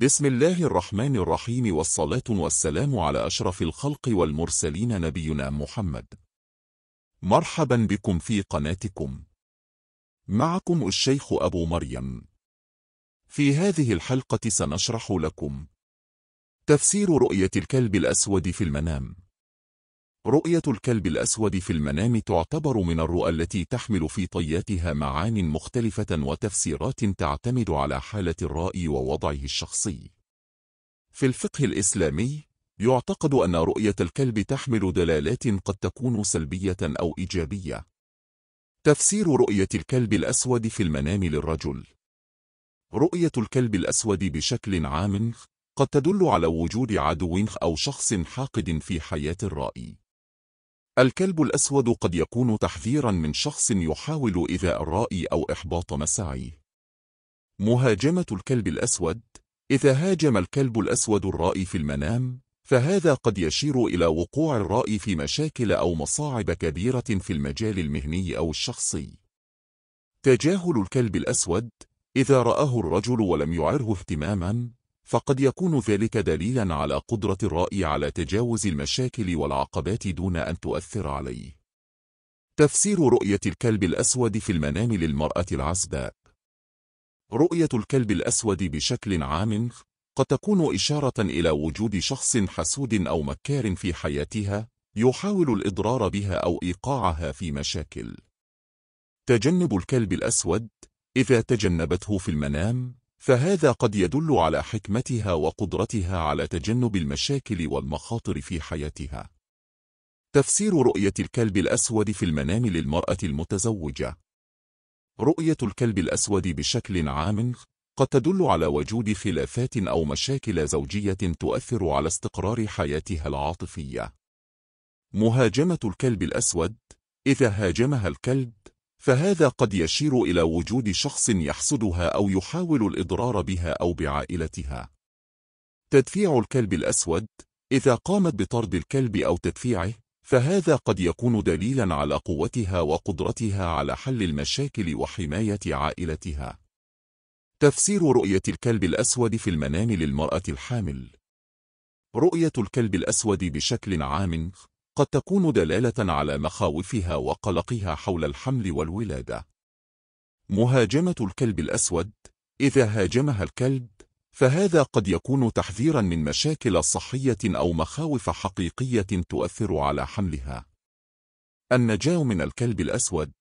بسم الله الرحمن الرحيم والصلاة والسلام على أشرف الخلق والمرسلين نبينا محمد مرحبا بكم في قناتكم معكم الشيخ أبو مريم في هذه الحلقة سنشرح لكم تفسير رؤية الكلب الأسود في المنام رؤية الكلب الأسود في المنام تعتبر من الرؤى التي تحمل في طياتها معان مختلفة وتفسيرات تعتمد على حالة الرائي ووضعه الشخصي. في الفقه الإسلامي، يعتقد أن رؤية الكلب تحمل دلالات قد تكون سلبية أو إيجابية. تفسير رؤية الكلب الأسود في المنام للرجل رؤية الكلب الأسود بشكل عام قد تدل على وجود عدو أو شخص حاقد في حياة الرائي. الكلب الأسود قد يكون تحذيرا من شخص يحاول إيذاء الرأي أو إحباط مساعيه. مهاجمة الكلب الأسود إذا هاجم الكلب الأسود الرأي في المنام، فهذا قد يشير إلى وقوع الرأي في مشاكل أو مصاعب كبيرة في المجال المهني أو الشخصي. تجاهل الكلب الأسود إذا رآه الرجل ولم يعره اهتماما، فقد يكون ذلك دليلا على قدرة الرأي على تجاوز المشاكل والعقبات دون أن تؤثر عليه تفسير رؤية الكلب الأسود في المنام للمرأة العسباء رؤية الكلب الأسود بشكل عام قد تكون إشارة إلى وجود شخص حسود أو مكار في حياتها يحاول الإضرار بها أو إيقاعها في مشاكل تجنب الكلب الأسود إذا تجنبته في المنام فهذا قد يدل على حكمتها وقدرتها على تجنب المشاكل والمخاطر في حياتها تفسير رؤية الكلب الأسود في المنام للمرأة المتزوجة رؤية الكلب الأسود بشكل عام قد تدل على وجود خلافات أو مشاكل زوجية تؤثر على استقرار حياتها العاطفية مهاجمة الكلب الأسود إذا هاجمها الكلب فهذا قد يشير إلى وجود شخص يحسدها أو يحاول الإضرار بها أو بعائلتها تدفيع الكلب الأسود إذا قامت بطرد الكلب أو تدفيعه فهذا قد يكون دليلا على قوتها وقدرتها على حل المشاكل وحماية عائلتها تفسير رؤية الكلب الأسود في المنام للمرأة الحامل رؤية الكلب الأسود بشكل عام قد تكون دلالة على مخاوفها وقلقها حول الحمل والولادة مهاجمة الكلب الأسود إذا هاجمها الكلب فهذا قد يكون تحذيرا من مشاكل صحية أو مخاوف حقيقية تؤثر على حملها النجاة من الكلب الأسود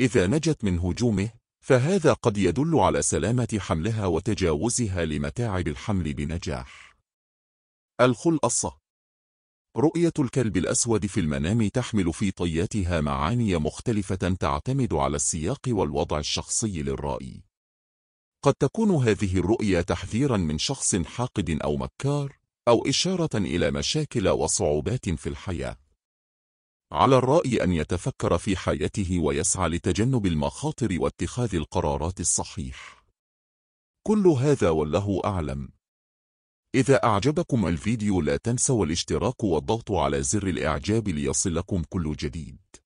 إذا نجت من هجومه فهذا قد يدل على سلامة حملها وتجاوزها لمتاعب الحمل بنجاح الخلصة رؤية الكلب الأسود في المنام تحمل في طياتها معاني مختلفة تعتمد على السياق والوضع الشخصي للرائي قد تكون هذه الرؤية تحذيرا من شخص حاقد أو مكار أو إشارة إلى مشاكل وصعوبات في الحياة على الرأي أن يتفكر في حياته ويسعى لتجنب المخاطر واتخاذ القرارات الصحيح كل هذا والله أعلم إذا أعجبكم الفيديو لا تنسوا الاشتراك والضغط على زر الإعجاب ليصلكم كل جديد